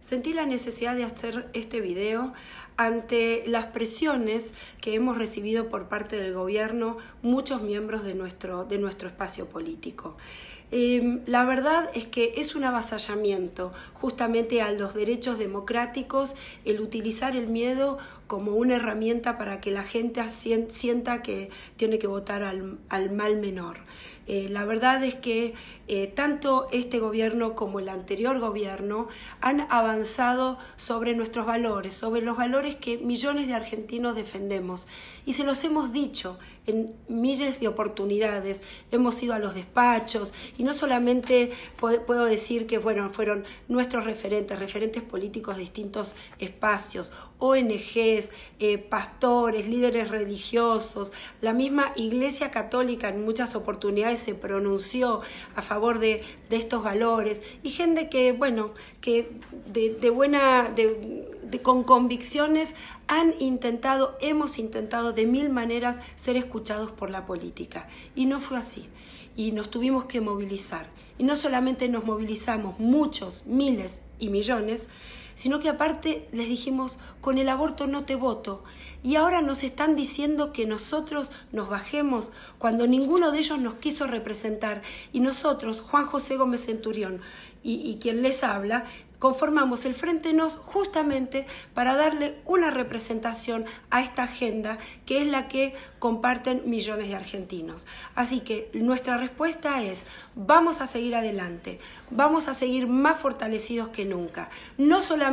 Sentí la necesidad de hacer este video ante las presiones que hemos recibido por parte del gobierno muchos miembros de nuestro, de nuestro espacio político. Em, la verdad es que es un avasallamiento justamente a los derechos democráticos el utilizar el miedo como una herramienta para que la gente sienta que tiene que votar al, mal menor. Eh, la verdad es que eh, tanto este gobierno como el anterior gobierno han avanzado sobre nuestros valores, sobre los valores que millones de argentinos defendemos. Y se los hemos dicho en miles de oportunidades. Hemos ido a los despachos y no solamente puedo decir que bueno, fueron nuestros referentes, referentes políticos de distintos espacios, ONGs, eh, pastores, líderes religiosos, la misma Iglesia Católica en muchas oportunidades se pronunció a favor de, estos valores y gente que, bueno, que de, buena, con convicciones han intentado, hemos intentado de mil maneras ser escuchados por la política y no fue así y nos tuvimos que movilizar. Y no solamente nos movilizamos muchos, miles y millones, sino que aparte les dijimos, con el aborto no te voto. Y ahora nos están diciendo que nosotros nos bajemos cuando ninguno de ellos nos quiso representar. Y nosotros, Juan José Gómez Centurión y, quien les habla, conformamos el Frente Nos justamente para darle una representación a esta agenda que es la que comparten millones de argentinos. Así que nuestra respuesta es, vamos a seguir adelante, vamos a seguir más fortalecidos que nunca, no solamente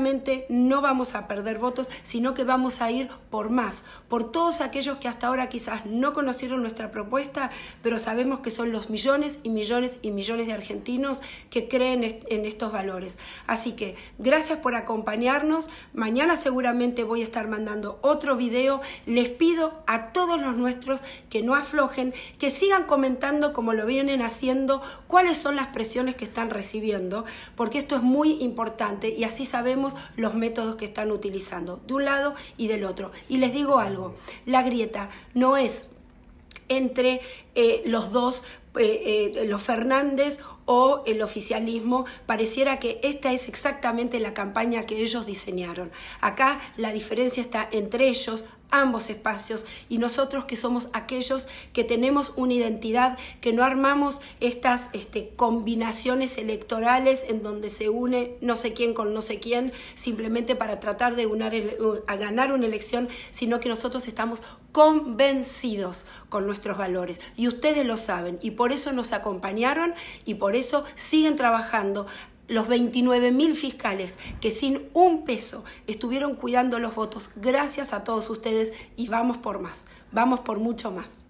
no vamos a perder votos, sino que vamos a ir por más, por todos aquellos que hasta ahora quizás no conocieron nuestra propuesta, pero sabemos que son los millones y millones y millones de argentinos que creen en estos valores. Así que gracias por acompañarnos. Mañana seguramente voy a estar mandando otro video. Les pido a todos los nuestros que no aflojen, que sigan comentando como lo vienen haciendo, cuáles son las presiones que están recibiendo, porque esto es muy importante y así sabemos los métodos que están utilizando, de un lado y del otro. Y les digo algo, la grieta no es entre eh, los dos, eh, eh, los Fernández o el oficialismo, pareciera que esta es exactamente la campaña que ellos diseñaron. Acá la diferencia está entre ellos, ambos espacios y nosotros que somos aquellos que tenemos una identidad, que no armamos estas este, combinaciones electorales en donde se une no sé quién con no sé quién simplemente para tratar de ganar una elección, sino que nosotros estamos convencidos con nuestros valores y ustedes lo saben y por eso nos acompañaron y por eso siguen trabajando los 29 mil fiscales que sin un peso estuvieron cuidando los votos. Gracias a todos ustedes y vamos por más, vamos por mucho más.